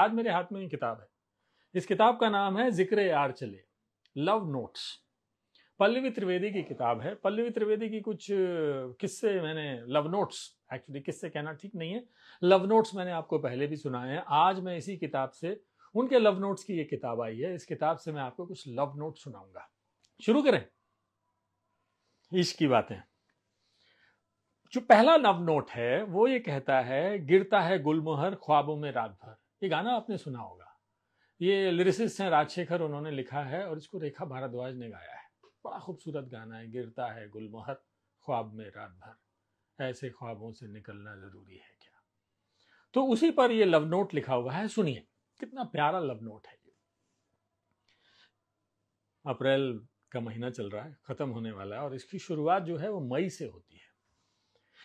आज मेरे हाथ में ये किताब है इस किताब का नाम है जिक्र यार चले लव नोट्स पल्लवी त्रिवेदी की किताब है पल्लवी त्रिवेदी की कुछ किस्से मैंने लव नोट्स एक्चुअली किस्से कहना ठीक नहीं है लव नोट्स मैंने आपको पहले भी सुनाए हैं आज मैं इसी किताब से उनके लव नोट्स की ये किताब आई है इस किताब से मैं आपको कुछ लव नोट सुनाऊंगा शुरू करें इश्क की बातें जो पहला लव नोट है वो ये कहता है गिरता है गुलमोहर ख्वाबों में रात भर ये गाना आपने सुना होगा ये लिरिसिस्ट हैं राजशेखर उन्होंने लिखा है और इसको रेखा भारद्वाज ने गाया है बड़ा खूबसूरत गाना है गिरता है गुलमोहर ख्वाब में रात भर ऐसे ख्वाबों से निकलना ज़रूरी है क्या तो उसी पर ये लव नोट लिखा हुआ है सुनिए कितना प्यारा लव नोट है ये अप्रैल का महीना चल रहा है ख़त्म होने वाला है और इसकी शुरुआत जो है वो मई से होती है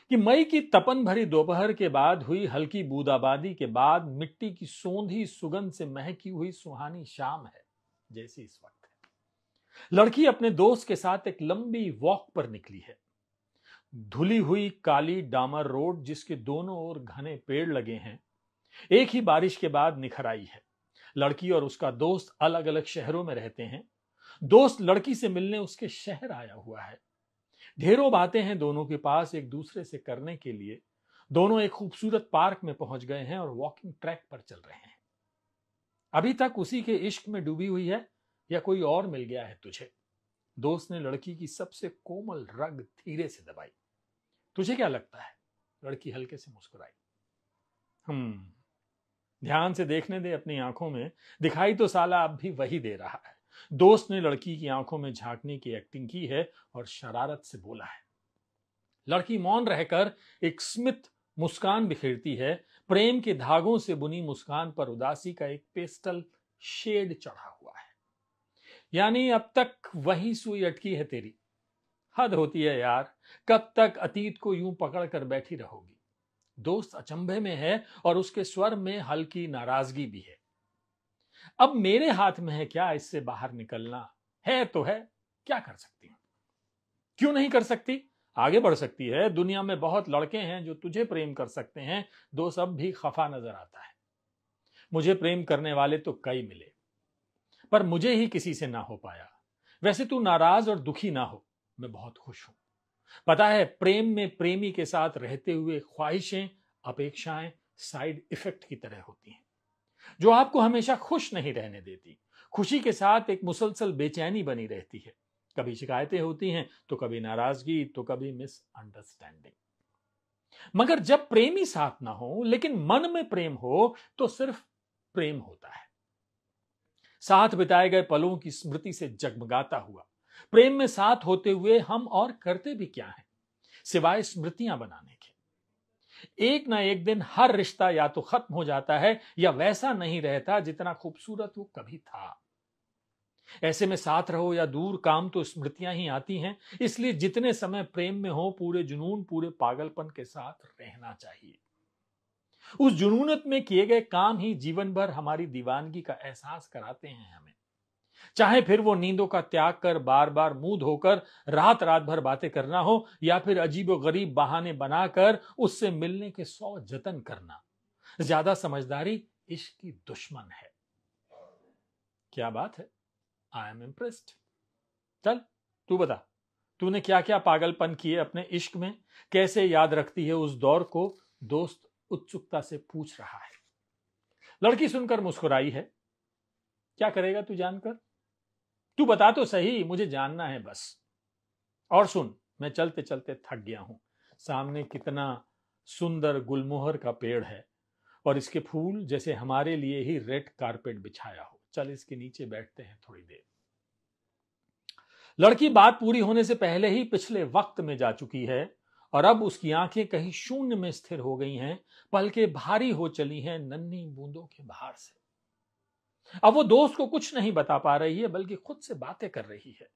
कि मई की तपन भरी दोपहर के बाद हुई हल्की बूदाबादी के बाद मिट्टी की सोंधी सुगंध से महकी हुई सुहानी शाम है जैसी इस वक्त है लड़की अपने दोस्त के साथ एक लंबी वॉक पर निकली है धुली हुई काली डामर रोड जिसके दोनों ओर घने पेड़ लगे हैं एक ही बारिश के बाद निखर आई है लड़की और उसका दोस्त अलग अलग शहरों में रहते हैं दोस्त लड़की से मिलने उसके शहर आया हुआ है ढेरों बातें हैं दोनों के पास एक दूसरे से करने के लिए दोनों एक खूबसूरत पार्क में पहुंच गए हैं और वॉकिंग ट्रैक पर चल रहे हैं अभी तक उसी के इश्क में डूबी हुई है या कोई और मिल गया है तुझे दोस्त ने लड़की की सबसे कोमल रग धीरे से दबाई तुझे क्या लगता है लड़की हल्के से मुस्कुराई हम ध्यान से देखने दे अपनी आंखों में दिखाई तो साला अब भी वही दे रहा है दोस्त ने लड़की की आंखों में झांकने की एक्टिंग की है और शरारत से बोला है लड़की मौन रहकर एक स्मित मुस्कान बिखेरती है प्रेम के धागों से बुनी मुस्कान पर उदासी का एक पेस्टल शेड चढ़ा हुआ है यानी अब तक वही सुई अटकी है तेरी हद होती है यार कब तक अतीत को यूं पकड़ कर बैठी रहोगी दोस्त अचंभे में है और उसके स्वर में हल्की नाराजगी भी है अब मेरे हाथ में है क्या इससे बाहर निकलना है तो है क्या कर सकती हूं क्यों नहीं कर सकती आगे बढ़ सकती है दुनिया में बहुत लड़के हैं जो तुझे प्रेम कर सकते हैं दो सब भी खफा नजर आता है मुझे प्रेम करने वाले तो कई मिले पर मुझे ही किसी से ना हो पाया वैसे तू नाराज और दुखी ना हो मैं बहुत खुश हूं पता है प्रेम में प्रेमी के साथ रहते हुए ख्वाहिशें अपेक्षाएं साइड इफेक्ट की तरह होती हैं जो आपको हमेशा खुश नहीं रहने देती खुशी के साथ एक मुसलसल बेचैनी बनी रहती है कभी शिकायतें होती हैं तो कभी नाराजगी तो कभी मिसअंडरस्टैंडिंग मगर जब प्रेमी साथ ना हो लेकिन मन में प्रेम हो तो सिर्फ प्रेम होता है साथ बिताए गए पलों की स्मृति से जगमगाता हुआ प्रेम में साथ होते हुए हम और करते भी क्या हैं सिवाय स्मृतियां बनाने एक ना एक दिन हर रिश्ता या तो खत्म हो जाता है या वैसा नहीं रहता जितना खूबसूरत वो कभी था ऐसे में साथ रहो या दूर काम तो स्मृतियां ही आती हैं इसलिए जितने समय प्रेम में हो पूरे जुनून पूरे पागलपन के साथ रहना चाहिए उस जुनूनत में किए गए काम ही जीवन भर हमारी दीवानगी का एहसास कराते हैं हमें चाहे फिर वो नींदों का त्याग कर बार बार मुंह धोकर रात रात भर बातें करना हो या फिर अजीब गरीब बहाने बनाकर उससे मिलने के सौ जतन करना ज्यादा समझदारी इश्क की दुश्मन है क्या बात है आई एम इम्प्रेस्ड चल तू बता तूने क्या क्या पागलपन किए अपने इश्क में कैसे याद रखती है उस दौर को दोस्त उत्सुकता से पूछ रहा है लड़की सुनकर मुस्कुराई है क्या करेगा तू जानकर तू बता तो सही मुझे जानना है बस और सुन मैं चलते चलते थक गया हूं सामने कितना सुंदर गुलमोहर का पेड़ है और इसके फूल जैसे हमारे लिए ही रेड कारपेट बिछाया हो चल इसके नीचे बैठते हैं थोड़ी देर लड़की बात पूरी होने से पहले ही पिछले वक्त में जा चुकी है और अब उसकी आंखें कहीं शून्य में स्थिर हो गई हैं पलके भारी हो चली हैं नन्ही बूंदों के बाहर से अब वो दोस्त को कुछ नहीं बता पा रही है बल्कि खुद से बातें कर रही है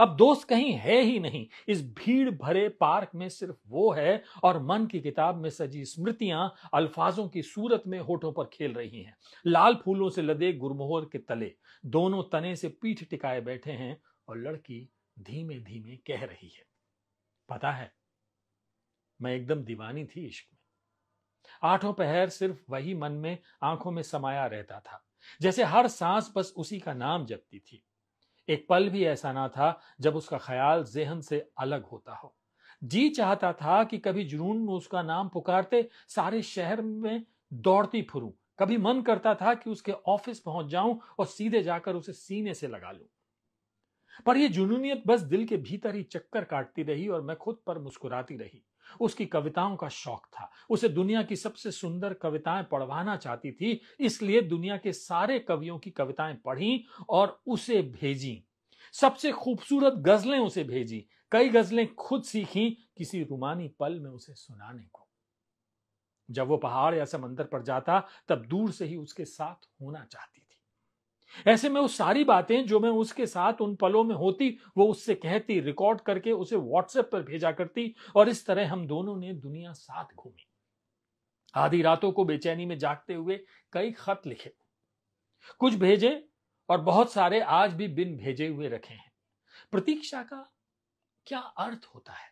अब दोस्त कहीं है ही नहीं इस भीड़ भरे पार्क में सिर्फ वो है और मन की किताब में सजी स्मृतियां अल्फाजों की सूरत में होठों पर खेल रही हैं लाल फूलों से लदे गुरमोहर के तले दोनों तने से पीठ टिकाए बैठे हैं और लड़की धीमे धीमे कह रही है पता है मैं एकदम दीवानी थी इश्क में आठों पहर सिर्फ वही मन में आंखों में समाया रहता था जैसे हर सांस बस उसी का नाम जपती थी एक पल भी ऐसा ना था जब उसका ख्याल जहन से अलग होता हो जी चाहता था कि कभी जुनून में उसका नाम पुकारते सारे शहर में दौड़ती फिरूं कभी मन करता था कि उसके ऑफिस पहुंच जाऊं और सीधे जाकर उसे सीने से लगा लूं पर यह जुनूनियत बस दिल के भीतर ही चक्कर काटती रही और मैं खुद पर मुस्कुराती रही उसकी कविताओं का शौक था उसे दुनिया की सबसे सुंदर कविताएं पढ़वाना चाहती थी इसलिए दुनिया के सारे कवियों की कविताएं पढ़ी और उसे भेजी सबसे खूबसूरत गजलें उसे भेजी कई गजलें खुद सीखी किसी रूमानी पल में उसे सुनाने को जब वो पहाड़ या समंदर पर जाता तब दूर से ही उसके साथ होना चाहती ऐसे में वो सारी बातें जो मैं उसके साथ उन पलों में होती वो उससे कहती रिकॉर्ड करके उसे व्हाट्सएप पर भेजा करती और इस तरह हम दोनों ने दुनिया साथ घूमी आधी रातों को बेचैनी में जागते हुए कई खत लिखे कुछ भेजे और बहुत सारे आज भी बिन भेजे हुए रखे हैं प्रतीक्षा का क्या अर्थ होता है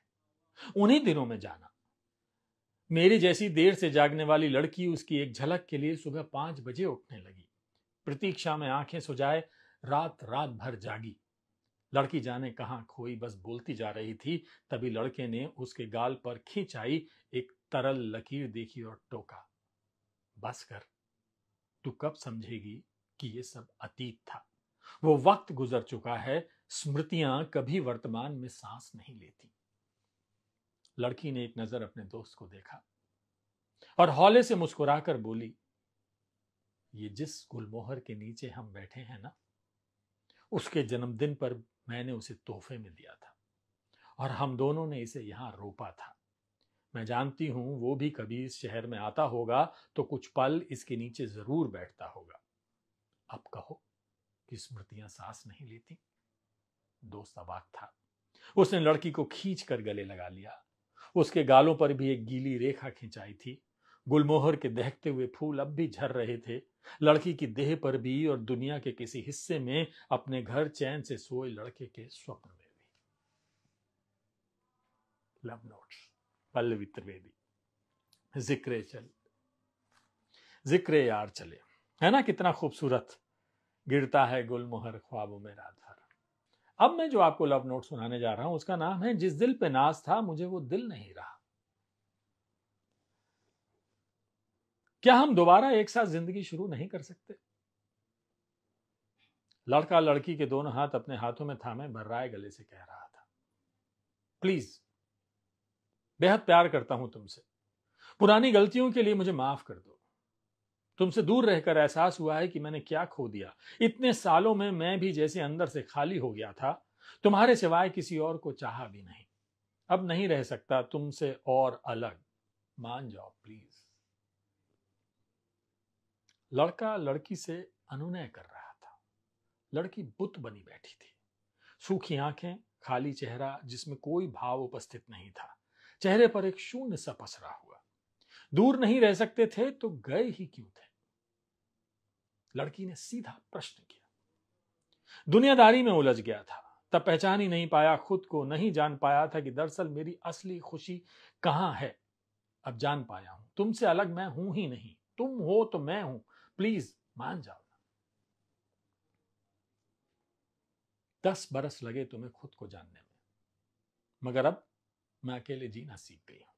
उन्हीं दिनों में जाना मेरी जैसी देर से जागने वाली लड़की उसकी एक झलक के लिए सुबह पांच बजे उठने लगी प्रतीक्षा में आंखें सुजाए रात रात भर जागी लड़की जाने कहा खोई बस बोलती जा रही थी तभी लड़के ने उसके गाल पर खींचाई एक तरल लकीर देखी और टोका बस कर तू कब समझेगी कि ये सब अतीत था वो वक्त गुजर चुका है स्मृतियां कभी वर्तमान में सांस नहीं लेती लड़की ने एक नजर अपने दोस्त को देखा और हौले से मुस्कुराकर बोली ये जिस गुलमोहर के नीचे हम बैठे हैं ना उसके जन्मदिन पर मैंने उसे तोहफे में दिया था और हम दोनों ने इसे यहाँ रोपा था मैं जानती हूँ वो भी कभी इस शहर में आता होगा तो कुछ पल इसके नीचे जरूर बैठता होगा अब कहो कि स्मृतियां सांस नहीं लेती दोस्त अबाक था उसने लड़की को खींच कर गले लगा लिया उसके गालों पर भी एक गीली रेखा खिंचाई थी गुलमोहर के दहकते हुए फूल अब भी झर रहे थे लड़की की देह पर भी और दुनिया के किसी हिस्से में अपने घर चैन से सोए लड़के के स्वप्न में भी लव नोट्स पल्लवी त्रिवेदी जिक्र चल जिक्र यार चले है ना कितना खूबसूरत गिरता है गुलमोहर ख्वाबों में भर अब मैं जो आपको लव नोट सुनाने जा रहा हूं उसका नाम है जिस दिल पे नाज था मुझे वो दिल नहीं रहा क्या हम दोबारा एक साथ जिंदगी शुरू नहीं कर सकते लड़का लड़की के दोनों हाथ अपने हाथों में थामे भर्राए गले से कह रहा था प्लीज बेहद प्यार करता हूं तुमसे पुरानी गलतियों के लिए मुझे माफ कर दो तुमसे दूर रहकर एहसास हुआ है कि मैंने क्या खो दिया इतने सालों में मैं भी जैसे अंदर से खाली हो गया था तुम्हारे सिवाय किसी और को चाहा भी नहीं अब नहीं रह सकता तुमसे और अलग मान जाओ प्लीज लड़का लड़की से अनुनय कर रहा था लड़की बुत बनी बैठी थी सूखी आंखें खाली चेहरा जिसमें कोई भाव उपस्थित नहीं था चेहरे पर एक शून्य सा पसरा हुआ दूर नहीं रह सकते थे तो गए ही क्यों थे लड़की ने सीधा प्रश्न किया दुनियादारी में उलझ गया था तब पहचान ही नहीं पाया खुद को नहीं जान पाया था कि दरअसल मेरी असली खुशी कहां है अब जान पाया हूं तुमसे अलग मैं हूं ही नहीं तुम हो तो मैं हूं प्लीज मान जाओ दस बरस लगे तुम्हें खुद को जानने में मगर अब मैं अकेले जीना सीख गई हूं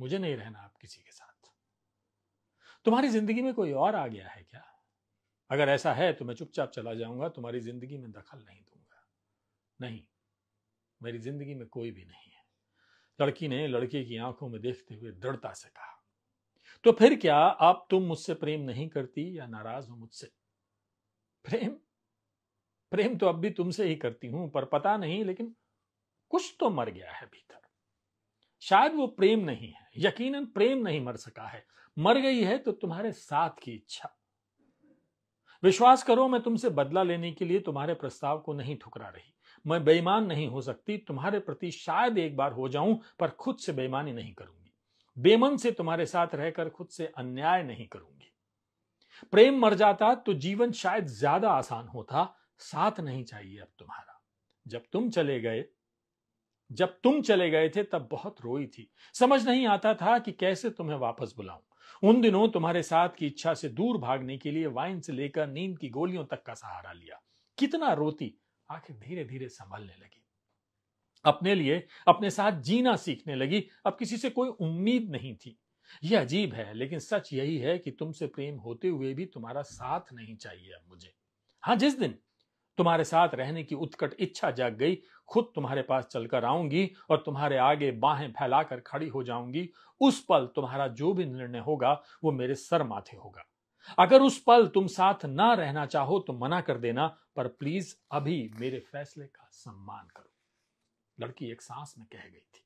मुझे नहीं रहना आप किसी के साथ तुम्हारी जिंदगी में कोई और आ गया है क्या अगर ऐसा है तो मैं चुपचाप चला जाऊंगा तुम्हारी जिंदगी में दखल नहीं दूंगा नहीं मेरी जिंदगी में कोई भी नहीं है लड़की ने लड़के की आंखों में देखते हुए दृढ़ता से कहा तो फिर क्या आप तुम मुझसे प्रेम नहीं करती या नाराज हो मुझसे प्रेम प्रेम तो अब भी तुमसे ही करती हूं पर पता नहीं लेकिन कुछ तो मर गया है भीतर शायद वो प्रेम नहीं है यकीनन प्रेम नहीं मर सका है मर गई है तो तुम्हारे साथ की इच्छा विश्वास करो मैं तुमसे बदला लेने के लिए तुम्हारे प्रस्ताव को नहीं ठुकरा रही मैं बेईमान नहीं हो सकती तुम्हारे प्रति शायद एक बार हो जाऊं पर खुद से बेईमानी नहीं करूंगी बेमन से तुम्हारे साथ रहकर खुद से अन्याय नहीं करूंगी प्रेम मर जाता तो जीवन शायद ज्यादा आसान होता साथ नहीं चाहिए अब तुम्हारा जब तुम चले गए जब तुम चले गए थे तब बहुत रोई थी समझ नहीं आता था कि कैसे तुम्हें वापस बुलाऊं उन दिनों तुम्हारे साथ की इच्छा से दूर भागने के लिए वाइन से लेकर नींद की गोलियों तक का सहारा लिया कितना रोती आखिर धीरे धीरे संभलने लगी अपने लिए अपने साथ जीना सीखने लगी अब किसी से कोई उम्मीद नहीं थी यह अजीब है लेकिन सच यही है कि तुमसे प्रेम होते हुए भी तुम्हारा साथ नहीं चाहिए अब मुझे हाँ जिस दिन तुम्हारे साथ रहने की उत्कट इच्छा जाग गई खुद तुम्हारे पास चलकर आऊंगी और तुम्हारे आगे बाहें फैलाकर खड़ी हो जाऊंगी उस पल तुम्हारा जो भी निर्णय होगा वो मेरे सर माथे होगा अगर उस पल तुम साथ ना रहना चाहो तो मना कर देना पर प्लीज अभी मेरे फैसले का सम्मान करो लड़की एक सांस में कह गई थी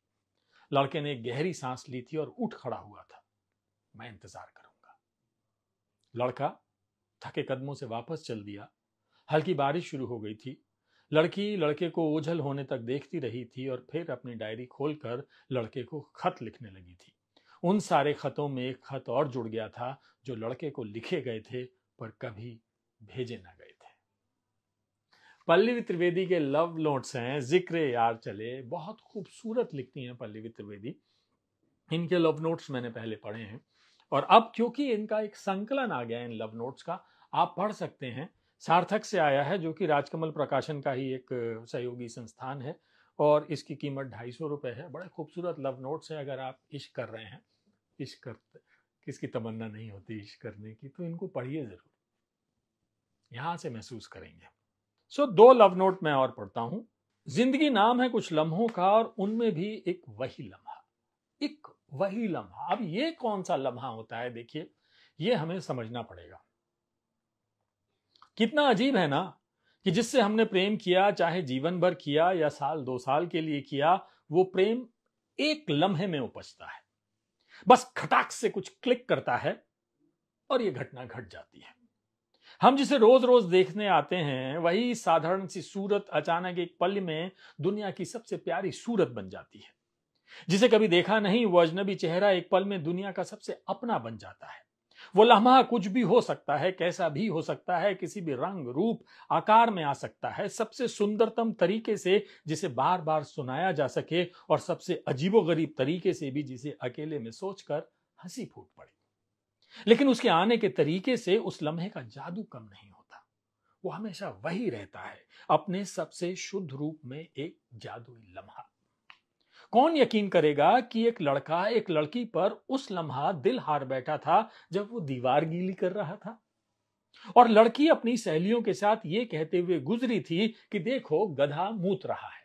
लड़के ने गहरी सांस ली थी और उठ खड़ा हुआ था मैं इंतजार करूंगा लड़का थके कदमों से वापस चल दिया हल्की बारिश शुरू हो गई थी लड़की लड़के को ओझल होने तक देखती रही थी और फिर अपनी डायरी खोलकर लड़के को खत लिखने लगी थी उन सारे खतों में एक खत और जुड़ गया था जो लड़के को लिखे गए थे पर कभी भेजे ना गए पल्लवी त्रिवेदी के लव नोट्स हैं जिक्र यार चले बहुत खूबसूरत लिखती हैं पल्लवी त्रिवेदी इनके लव नोट्स मैंने पहले पढ़े हैं और अब क्योंकि इनका एक संकलन आ गया है इन लव नोट्स का आप पढ़ सकते हैं सार्थक से आया है जो कि राजकमल प्रकाशन का ही एक सहयोगी संस्थान है और इसकी कीमत ढाई सौ रुपये है बड़े खूबसूरत लव नोट्स हैं अगर आप इश्क कर रहे हैं इश्क कर किसकी तमन्ना नहीं होती इश्क करने की तो इनको पढ़िए ज़रूर यहाँ से महसूस करेंगे सो दो लव नोट मैं और पढ़ता हूं जिंदगी नाम है कुछ लम्हों का और उनमें भी एक वही लम्हा एक वही लम्हा अब ये कौन सा लम्हा होता है देखिए ये हमें समझना पड़ेगा कितना अजीब है ना कि जिससे हमने प्रेम किया चाहे जीवन भर किया या साल दो साल के लिए किया वो प्रेम एक लम्हे में उपजता है बस खटाक से कुछ क्लिक करता है और ये घटना घट जाती है हम जिसे रोज रोज देखने आते हैं वही साधारण सी सूरत अचानक एक पल में दुनिया की सबसे प्यारी सूरत बन जाती है जिसे कभी देखा नहीं वो अजनबी चेहरा एक पल में दुनिया का सबसे अपना बन जाता है वो लम्हा कुछ भी हो सकता है कैसा भी हो सकता है किसी भी रंग रूप आकार में आ सकता है सबसे सुंदरतम तरीके से जिसे बार बार सुनाया जा सके और सबसे अजीबोगरीब तरीके से भी जिसे अकेले में सोचकर हंसी फूट पड़े लेकिन उसके आने के तरीके से उस लम्हे का जादू कम नहीं होता वो हमेशा वही रहता है अपने सबसे शुद्ध रूप में एक जादुई लम्हा कौन यकीन करेगा कि एक लड़का एक लड़की पर उस लम्हा दिल हार बैठा था जब वो दीवार गीली कर रहा था और लड़की अपनी सहेलियों के साथ ये कहते हुए गुजरी थी कि देखो गधा मूत रहा है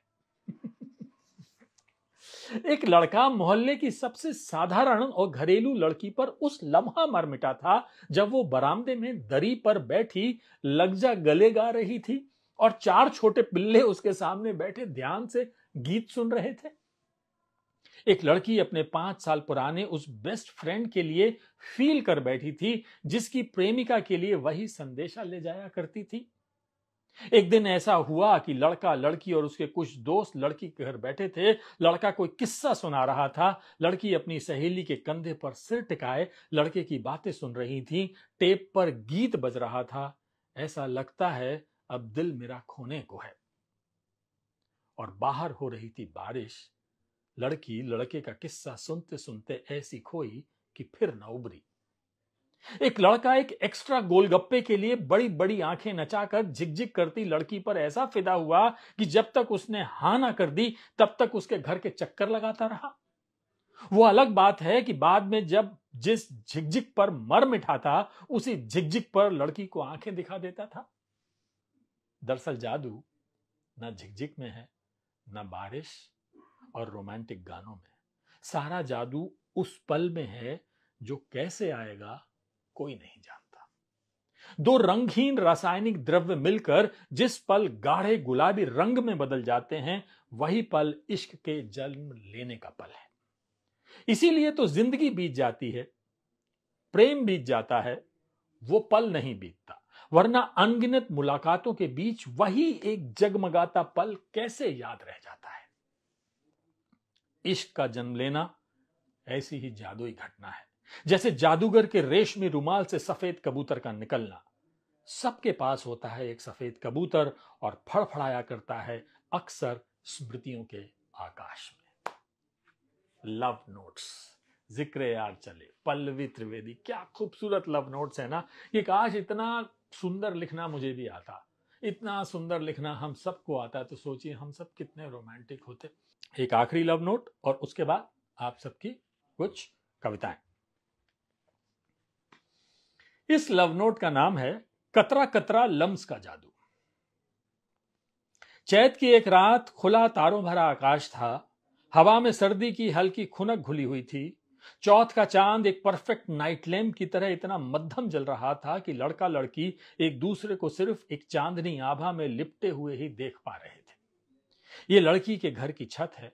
एक लड़का मोहल्ले की सबसे साधारण और घरेलू लड़की पर उस लम्हा मर मिटा था जब वो बरामदे में दरी पर बैठी लगजा गले गा रही थी और चार छोटे पिल्ले उसके सामने बैठे ध्यान से गीत सुन रहे थे एक लड़की अपने पांच साल पुराने उस बेस्ट फ्रेंड के लिए फील कर बैठी थी जिसकी प्रेमिका के लिए वही संदेशा ले जाया करती थी एक दिन ऐसा हुआ कि लड़का लड़की और उसके कुछ दोस्त लड़की के घर बैठे थे लड़का कोई किस्सा सुना रहा था लड़की अपनी सहेली के कंधे पर सिर टिकाए लड़के की बातें सुन रही थी टेप पर गीत बज रहा था ऐसा लगता है अब दिल मेरा खोने को है और बाहर हो रही थी बारिश लड़की लड़के का किस्सा सुनते सुनते ऐसी खोई कि फिर न उबरी एक लड़का एक एक्स्ट्रा गोलगप्पे के लिए बड़ी बड़ी आंखें नचाकर झिकझिक करती लड़की पर ऐसा फिदा हुआ कि जब तक उसने हा ना कर दी तब तक उसके घर के चक्कर लगाता रहा वो अलग बात है कि बाद में जब जिस झिकझिक पर मर मिठा था उसी झिकझिक पर लड़की को आंखें दिखा देता था दरअसल जादू ना झिकझिक में है ना बारिश और रोमांटिक गानों में सारा जादू उस पल में है जो कैसे आएगा कोई नहीं जानता दो रंगहीन रासायनिक द्रव्य मिलकर जिस पल गाढ़े गुलाबी रंग में बदल जाते हैं वही पल इश्क के जन्म लेने का पल है इसीलिए तो जिंदगी बीत जाती है प्रेम बीत जाता है वो पल नहीं बीतता वरना अनगिनत मुलाकातों के बीच वही एक जगमगाता पल कैसे याद रह जाता है इश्क का जन्म लेना ऐसी ही जादुई घटना है जैसे जादूगर के रेशमी रुमाल से सफेद कबूतर का निकलना सबके पास होता है एक सफेद कबूतर और फड़फड़ाया करता है अक्सर स्मृतियों के आकाश में लव नोट्स जिक्र यार चले पल्लवी त्रिवेदी क्या खूबसूरत लव नोट्स है ना ये काश इतना सुंदर लिखना मुझे भी आता इतना सुंदर लिखना हम सबको आता तो सोचिए हम सब कितने रोमांटिक होते एक आखिरी लव नोट और उसके बाद आप सबकी कुछ कविताएं इस लव नोट का नाम है कतरा कतरा लम्स का जादू चैत की एक रात खुला तारों भरा आकाश था हवा में सर्दी की हल्की खुनक घुली हुई थी चौथ का चांद एक परफेक्ट नाइट लैम्प की तरह इतना मध्यम जल रहा था कि लड़का लड़की एक दूसरे को सिर्फ एक चांदनी आभा में लिपटे हुए ही देख पा रहे थे ये लड़की के घर की छत है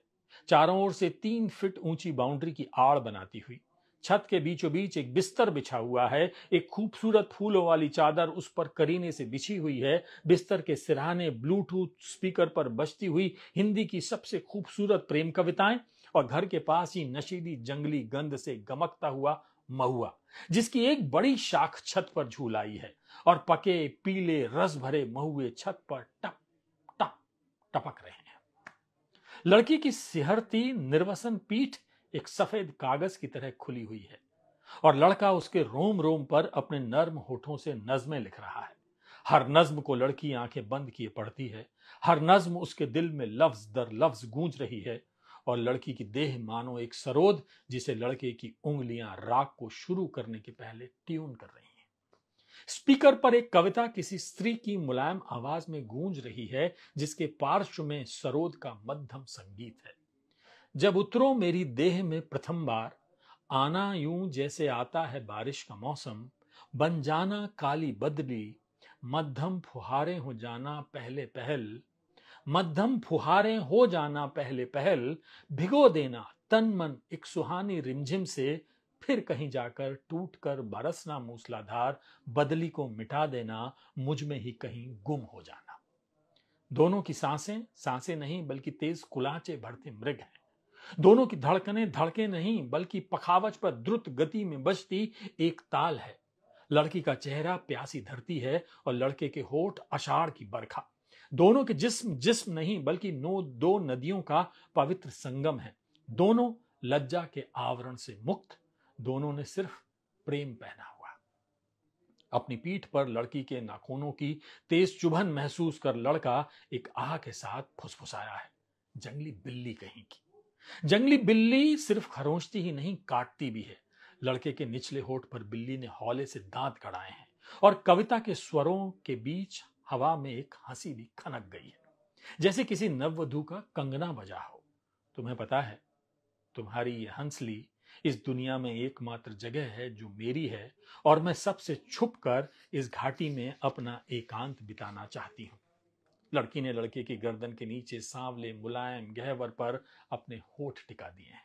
चारों ओर से तीन फीट ऊंची बाउंड्री की आड़ बनाती हुई छत के बीचों बीच एक बिस्तर बिछा हुआ है एक खूबसूरत फूलों वाली चादर उस पर करीने से बिछी हुई है बिस्तर के सिराने ब्लूटूथ स्पीकर पर बजती हुई हिंदी की सबसे खूबसूरत प्रेम कविताएं और घर के पास ही नशीली जंगली गंध से गमकता हुआ महुआ जिसकी एक बड़ी शाख छत पर झूल आई है और पके पीले रस भरे महुए छत पर टप टप टपक रहे हैं लड़की की सिहरती निर्वसन पीठ एक सफेद कागज की तरह खुली हुई है और लड़का उसके रोम रोम पर अपने नर्म होठों से नज्में लिख रहा है हर नज्म को लड़की आंखें बंद किए पढ़ती है हर नज्म उसके दिल में लफ्ज दर लफ्ज गूंज रही है और लड़की की देह मानो एक सरोद जिसे लड़के की उंगलियां राग को शुरू करने के पहले ट्यून कर रही हैं स्पीकर पर एक कविता किसी स्त्री की मुलायम आवाज में गूंज रही है जिसके पार्श्व में सरोद का मध्यम संगीत है जब उतरो मेरी देह में प्रथम बार आना यूं जैसे आता है बारिश का मौसम बन जाना काली बदली मध्यम फुहारे हो जाना पहले पहल मध्यम फुहारे हो जाना पहले पहल भिगो देना तन मन एक सुहानी रिमझिम से फिर कहीं जाकर टूट कर बरसना मूसलाधार बदली को मिटा देना मुझ में ही कहीं गुम हो जाना दोनों की सांसें सांसें नहीं बल्कि तेज कुलाचे भरते मृग हैं दोनों की धड़कने धड़के नहीं बल्कि पखावच पर द्रुत गति में बजती एक ताल है लड़की का चेहरा प्यासी धरती है और लड़के के होठ अषाढ़ की बरखा दोनों के जिस्म जिस्म नहीं बल्कि नो दो नदियों का पवित्र संगम है दोनों लज्जा के आवरण से मुक्त दोनों ने सिर्फ प्रेम पहना हुआ अपनी पीठ पर लड़की के नाखूनों की तेज चुभन महसूस कर लड़का एक आह के साथ फुसफुसाया है जंगली बिल्ली कहीं की जंगली बिल्ली सिर्फ खरोंचती ही नहीं काटती भी है लड़के के निचले होठ पर बिल्ली ने हौले से दांत कड़ाए हैं और कविता के स्वरों के बीच हवा में एक हंसी भी खनक गई है जैसे किसी नववधू का कंगना बजा हो तुम्हें पता है तुम्हारी ये हंसली इस दुनिया में एकमात्र जगह है जो मेरी है और मैं सबसे छुप कर इस घाटी में अपना एकांत बिताना चाहती हूं लड़की ने लड़के की गर्दन के नीचे सांवले मुलायम गहवर पर अपने होठ टिका दिए हैं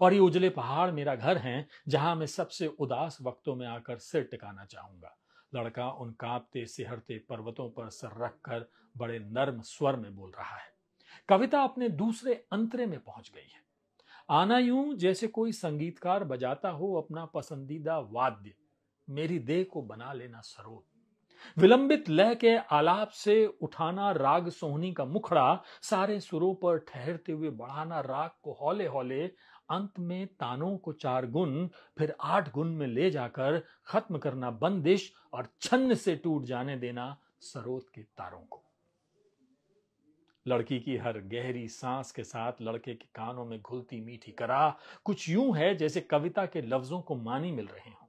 और ये उजले पहाड़ मेरा घर है जहां मैं सबसे उदास वक्तों में आकर सिर टिकाना चाहूंगा लड़का उन कांपते सिहरते पर्वतों पर सर रखकर बड़े नर्म स्वर में बोल रहा है कविता अपने दूसरे अंतरे में पहुंच गई है आना यूं जैसे कोई संगीतकार बजाता हो अपना पसंदीदा वाद्य मेरी देह को बना लेना सरोत विलंबित लय के आलाप से उठाना राग सोहनी का मुखड़ा सारे सुरों पर ठहरते हुए बढ़ाना राग को हौले हौले अंत में तानों को चार गुण फिर आठ गुण में ले जाकर खत्म करना बंदिश और छन्न से टूट जाने देना सरोत के तारों को लड़की की हर गहरी सांस के साथ लड़के के कानों में घुलती मीठी करा कुछ यूं है जैसे कविता के लफ्जों को मानी मिल रहे हो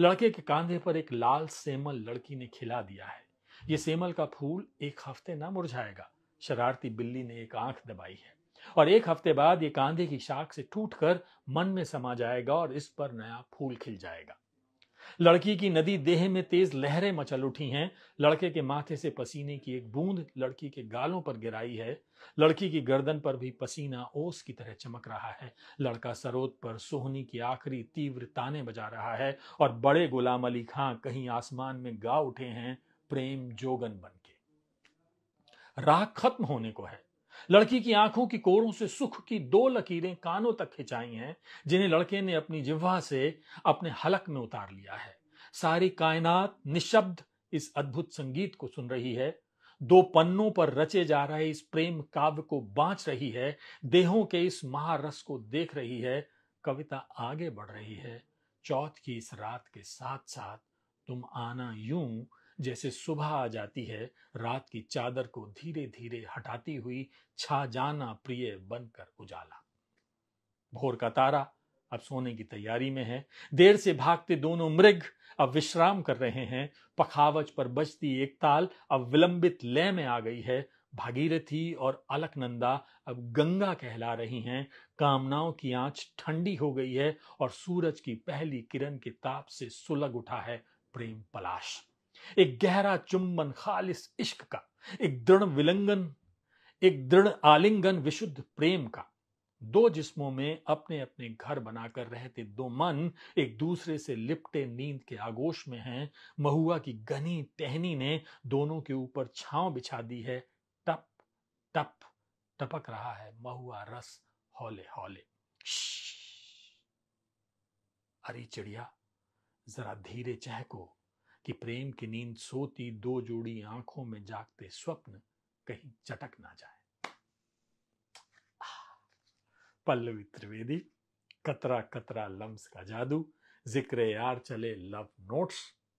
लड़के के कांधे पर एक लाल सेमल लड़की ने खिला दिया है ये सेमल का फूल एक हफ्ते ना मुरझाएगा शरारती बिल्ली ने एक आंख दबाई है और एक हफ्ते बाद ये कांधे की शाख से टूटकर मन में समा जाएगा और इस पर नया फूल खिल जाएगा लड़की की नदी देह में तेज लहरें मचल उठी हैं लड़के के माथे से पसीने की एक बूंद लड़की के गालों पर गिराई है लड़की की गर्दन पर भी पसीना ओस की तरह चमक रहा है लड़का सरोत पर सोहनी की आखिरी तीव्र ताने बजा रहा है और बड़े गुलाम अली खां कहीं आसमान में गा उठे हैं प्रेम जोगन बन के राह खत्म होने को है लड़की की आंखों की कोरों से सुख की दो लकीरें कानों तक खिंचाई हैं जिन्हें लड़के ने अपनी जिह्वा से अपने हलक में उतार लिया है सारी कायनात निशब्द इस अद्भुत संगीत को सुन रही है दो पन्नों पर रचे जा रहे इस प्रेम काव्य को बांच रही है देहों के इस महारस को देख रही है कविता आगे बढ़ रही है चौथ की इस रात के साथ साथ तुम आना यूं जैसे सुबह आ जाती है रात की चादर को धीरे धीरे हटाती हुई छा जाना प्रिय बनकर उजाला भोर का तारा अब सोने की तैयारी में है देर से भागते दोनों मृग अब विश्राम कर रहे हैं पखावच पर बजती एक ताल अब विलंबित लय में आ गई है भागीरथी और अलकनंदा अब गंगा कहला रही हैं कामनाओं की आंच ठंडी हो गई है और सूरज की पहली किरण के ताप से सुलग उठा है प्रेम पलाश एक गहरा चुंबन खालिस इश्क का एक दृढ़ विलंगन एक दृढ़ आलिंगन विशुद्ध प्रेम का दो जिस्मों में अपने अपने घर बनाकर रहते दो मन एक दूसरे से लिपटे नींद के आगोश में हैं महुआ की घनी टहनी ने दोनों के ऊपर छांव बिछा दी है टप टप टपक रहा है महुआ रस हौले हौले अरे चिड़िया जरा धीरे चहको कि प्रेम की नींद सोती दो जोड़ी आंखों में जागते स्वप्न कहीं चटक ना जाए पल्लवी त्रिवेदी कतरा कतरा लम्स का जादू जिक्र यार चले लव नोट्स